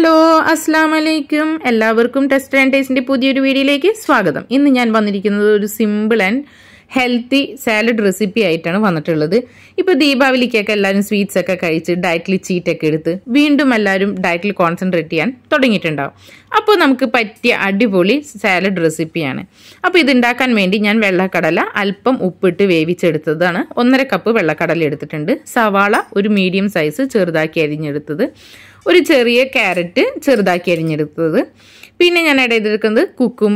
hello അസ്ലാം വലൈക്കും എല്ലാവർക്കും ടെസ്റ്റ് ആൻഡ് ടേസ്റ്റിന്റെ പുതിയൊരു വീഡിയോയിലേക്ക് സ്വാഗതം ഇന്ന് ഞാൻ വന്നിരിക്കുന്നത് ഒരു simple and healthy salad recipe ആയിട്ടാണ് വന്നിട്ടുള്ളത് ഇപ്പോൾ ദീപാവലിക്കൊക്കെ എല്ലാവരും സ്വീറ്റ്സ് ഒക്കെ കഴിച്ച് ഡയറ്റിൽ ചീറ്റൊക്കെ എടുത്ത് വീണ്ടും എല്ലാവരും ഡയറ്റിൽ കോൺസെൻട്രേറ്റ് ചെയ്യാൻ തുടങ്ങിയിട്ടുണ്ടാവും അപ്പോൾ നമുക്ക് പറ്റിയ അടിപൊളി സാലഡ് റെസിപ്പിയാണ് അപ്പോൾ ഇതുണ്ടാക്കാൻ വേണ്ടി ഞാൻ വെള്ളക്കടല അല്പം ഉപ്പിട്ട് വേവിച്ചെടുത്തതാണ് ഒന്നര കപ്പ് വെള്ളക്കടല എടുത്തിട്ടുണ്ട് സവാള ഒരു മീഡിയം സൈസ് ചെറുതാക്കി അരിഞ്ഞെടുത്തത് ഒരു ചെറിയ ക്യാരറ്റ് ചെറുതാക്കി അരിഞ്ഞെടുത്തത് പിന്നെ ഞാൻ ഇടയിലെടുക്കുന്നത് കുക്കും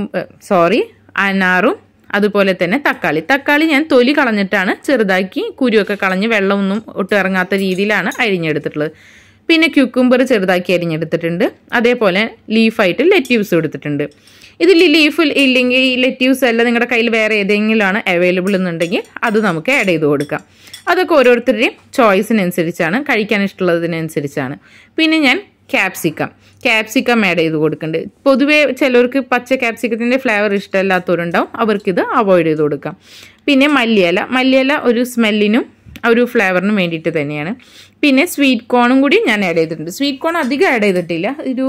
സോറി അനാറും അതുപോലെ തന്നെ തക്കാളി തക്കാളി ഞാൻ തൊലി കളഞ്ഞിട്ടാണ് ചെറുതാക്കി കുരുവൊക്കെ കളഞ്ഞ് വെള്ളമൊന്നും ഒട്ടിറങ്ങാത്ത രീതിയിലാണ് അരിഞ്ഞെടുത്തിട്ടുള്ളത് പിന്നെ ക്യുക്കുംബർ ചെറുതാക്കി അരിഞ്ഞെടുത്തിട്ടുണ്ട് അതേപോലെ ലീഫായിട്ട് ലെറ്റ്യൂസ് എടുത്തിട്ടുണ്ട് ഇതിൽ ലീഫ് ഇല്ലെങ്കിൽ ഈ ലെറ്റ്യൂസ് അല്ല നിങ്ങളുടെ കയ്യിൽ വേറെ ഏതെങ്കിലുമാണ് അവൈലബിൾ എന്നുണ്ടെങ്കിൽ അത് നമുക്ക് ആഡ് ചെയ്ത് കൊടുക്കാം അതൊക്കെ ഓരോരുത്തരുടെയും ചോയ്സിനനുസരിച്ചാണ് കഴിക്കാൻ ഇഷ്ടമുള്ളതിനനുസരിച്ചാണ് പിന്നെ ഞാൻ ക്യാപ്സിക്കം ക്യാപ്സിക്കം ആഡ് ചെയ്ത് കൊടുക്കുന്നുണ്ട് പൊതുവേ ചിലർക്ക് പച്ച ക്യാപ്സിക്കത്തിൻ്റെ ഫ്ലേവർ ഇഷ്ടമല്ലാത്തവരുണ്ടാവും അവർക്കിത് അവോയ്ഡ് ചെയ്ത് കൊടുക്കാം പിന്നെ മല്ലിയില മല്ലിയില ഒരു സ്മെല്ലിനും ഒരു ഫ്ലേവറിന് വേണ്ടിയിട്ട് തന്നെയാണ് പിന്നെ സ്വീറ്റ് കോണും കൂടി ഞാൻ ആഡ് ചെയ്തിട്ടുണ്ട് സ്വീറ്റ് കോൺ അധികം ആഡ് ചെയ്തിട്ടില്ല ഒരു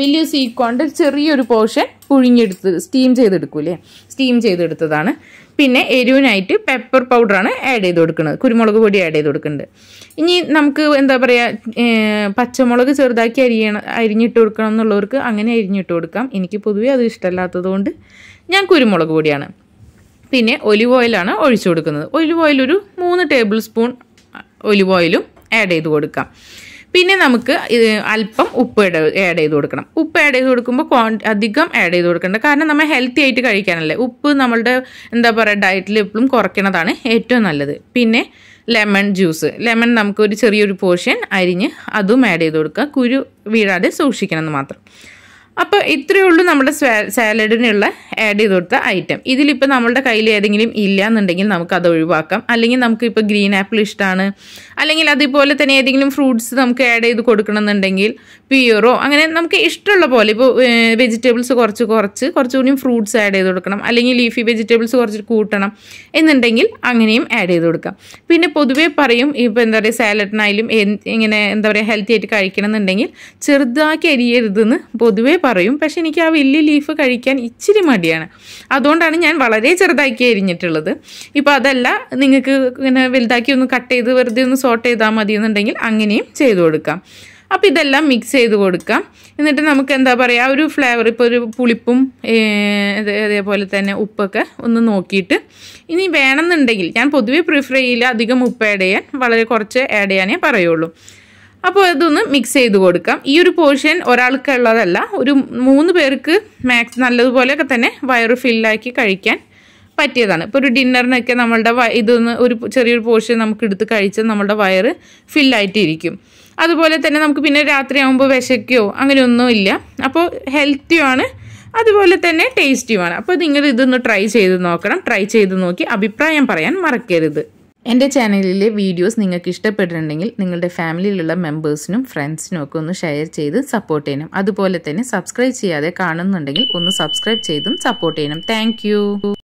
വലിയ സ്വീറ്റ് കോണിൻ്റെ ചെറിയൊരു പോർഷൻ പുഴിഞ്ഞെടുത്ത് സ്റ്റീം ചെയ്തെടുക്കൂലേ സ്റ്റീം ചെയ്തെടുത്തതാണ് പിന്നെ എരിവിനായിട്ട് പെപ്പർ പൗഡറാണ് ആഡ് ചെയ്ത് കൊടുക്കുന്നത് കുരുമുളക് പൊടി ആഡ് ചെയ്ത് കൊടുക്കുന്നുണ്ട് ഇനി നമുക്ക് എന്താ പറയുക പച്ചമുളക് ചെറുതാക്കി അരിയണം അരിഞ്ഞിട്ട് കൊടുക്കണം എന്നുള്ളവർക്ക് അങ്ങനെ അരിഞ്ഞിട്ട് കൊടുക്കാം എനിക്ക് പൊതുവേ അത് ഇഷ്ടമല്ലാത്തതുകൊണ്ട് ഞാൻ കുരുമുളക് പൊടിയാണ് പിന്നെ ഒലിവ് ഓയിലാണ് ഒഴിച്ചു കൊടുക്കുന്നത് ഒലിവ് ഓയിൽ ഒരു മൂന്ന് ടേബിൾ സ്പൂൺ ഒലിവ് ഓയിലും ആഡ് ചെയ്ത് കൊടുക്കാം പിന്നെ നമുക്ക് അല്പം ഉപ്പ് ആഡ് ചെയ്ത് കൊടുക്കണം ഉപ്പ് ആഡ് ചെയ്ത് കൊടുക്കുമ്പോൾ ക്വാൺ അധികം ആഡ് ചെയ്ത് കൊടുക്കേണ്ട കാരണം നമ്മൾ ഹെൽത്തി ആയിട്ട് കഴിക്കാനല്ലേ ഉപ്പ് നമ്മളുടെ എന്താ പറയുക ഡയറ്റിൽ എപ്പോഴും കുറയ്ക്കണതാണ് ഏറ്റവും നല്ലത് പിന്നെ ലെമൺ ജ്യൂസ് ലെമൺ നമുക്ക് ഒരു ചെറിയൊരു പോർഷൻ അരിഞ്ഞ് അതും ആഡ് ചെയ്ത് കൊടുക്കുക കുരു വീഴാതെ സൂക്ഷിക്കണം മാത്രം അപ്പോൾ ഇത്രയേ ഉള്ളൂ നമ്മുടെ സാലഡിനുള്ള ആഡ് ചെയ്ത് കൊടുത്ത ഐറ്റം ഇതിലിപ്പോൾ നമ്മളുടെ കയ്യിൽ ഏതെങ്കിലും ഇല്ല എന്നുണ്ടെങ്കിൽ നമുക്ക് അത് ഒഴിവാക്കാം അല്ലെങ്കിൽ നമുക്ക് ഗ്രീൻ ആപ്പിൾ ഇഷ്ടമാണ് അല്ലെങ്കിൽ അതുപോലെ തന്നെ ഏതെങ്കിലും ഫ്രൂട്ട്സ് നമുക്ക് ആഡ് ചെയ്ത് കൊടുക്കണം എന്നുണ്ടെങ്കിൽ പ്യൂറോ അങ്ങനെ നമുക്ക് ഇഷ്ടമുള്ള പോലെ ഇപ്പോൾ വെജിറ്റബിൾസ് കുറച്ച് കുറച്ച് കുറച്ചുകൂടി ഫ്രൂട്ട്സ് ആഡ് ചെയ്ത് കൊടുക്കണം അല്ലെങ്കിൽ ലീഫി വെജിറ്റബിൾസ് കുറച്ച് കൂട്ടണം എന്നുണ്ടെങ്കിൽ അങ്ങനെയും ആഡ് ചെയ്ത് കൊടുക്കാം പിന്നെ പൊതുവേ പറയും ഇപ്പോൾ എന്താ പറയുക സാലഡിനായാലും ഇങ്ങനെ എന്താ പറയുക ഹെൽത്തി ആയിട്ട് കഴിക്കണം എന്നുണ്ടെങ്കിൽ ചെറുതാക്കി അരിയരുതെന്ന് പൊതുവേ പറയും പറയും പക്ഷെ എനിക്ക് ആ വലിയ ലീഫ് കഴിക്കാൻ ഇച്ചിരി മടിയാണ് അതുകൊണ്ടാണ് ഞാൻ വളരെ ചെറുതാക്കി അരിഞ്ഞിട്ടുള്ളത് ഇപ്പോൾ അതല്ല നിങ്ങൾക്ക് ഇങ്ങനെ വലുതാക്കി ഒന്ന് കട്ട് ചെയ്ത് വെറുതെ ഒന്ന് സോർട്ട് ചെയ്താൽ മതി എന്നുണ്ടെങ്കിൽ അങ്ങനെയും ചെയ്തു കൊടുക്കാം അപ്പം ഇതെല്ലാം മിക്സ് ചെയ്ത് കൊടുക്കാം എന്നിട്ട് നമുക്ക് എന്താ പറയുക ഒരു ഫ്ലേവർ ഇപ്പോൾ ഒരു പുളിപ്പും അതേപോലെ തന്നെ ഉപ്പൊക്കെ ഒന്ന് നോക്കിയിട്ട് ഇനി വേണമെന്നുണ്ടെങ്കിൽ ഞാൻ പൊതുവേ പ്രിഫർ ചെയ്യില്ല അധികം ഉപ്പ് ആഡ് ചെയ്യാൻ വളരെ കുറച്ച് ആഡ് ചെയ്യാനേ പറയുള്ളൂ അപ്പോൾ ഇതൊന്ന് മിക്സ് ചെയ്ത് കൊടുക്കാം ഈ ഒരു പോർഷൻ ഒരാൾക്ക് ഉള്ളതല്ല ഒരു മൂന്ന് പേർക്ക് മാക്സ് നല്ലതുപോലെയൊക്കെ തന്നെ വയറ് ഫില്ലാക്കി കഴിക്കാൻ പറ്റിയതാണ് ഇപ്പോൾ ഒരു ഡിന്നറിനൊക്കെ നമ്മളുടെ ഇതൊന്ന് ഒരു ചെറിയൊരു പോർഷൻ നമുക്ക് എടുത്ത് കഴിച്ച് നമ്മുടെ വയറ് ഫില്ലായിട്ടിരിക്കും അതുപോലെ തന്നെ നമുക്ക് പിന്നെ രാത്രിയാകുമ്പോൾ വിശക്കുകയോ ഇല്ല അപ്പോൾ ഹെൽത്തിയുമാണ് അതുപോലെ തന്നെ ടേസ്റ്റിയുമാണ് അപ്പോൾ നിങ്ങൾ ഇതൊന്ന് ട്രൈ ചെയ്ത് നോക്കണം ട്രൈ ചെയ്ത് നോക്കി അഭിപ്രായം പറയാൻ മറക്കരുത് എൻ്റെ ചാനലിലെ വീഡിയോസ് നിങ്ങൾക്ക് ഇഷ്ടപ്പെട്ടിട്ടുണ്ടെങ്കിൽ നിങ്ങളുടെ ഫാമിലിയിലുള്ള മെമ്പേഴ്സിനും ഫ്രണ്ട്സിനും ഒക്കെ ഒന്ന് ഷെയർ ചെയ്ത് സപ്പോർട്ട് ചെയ്യണം അതുപോലെ തന്നെ സബ്സ്ക്രൈബ് ചെയ്യാതെ കാണുന്നുണ്ടെങ്കിൽ ഒന്ന് സബ്സ്ക്രൈബ് ചെയ്തും സപ്പോർട്ട് ചെയ്യണം താങ്ക്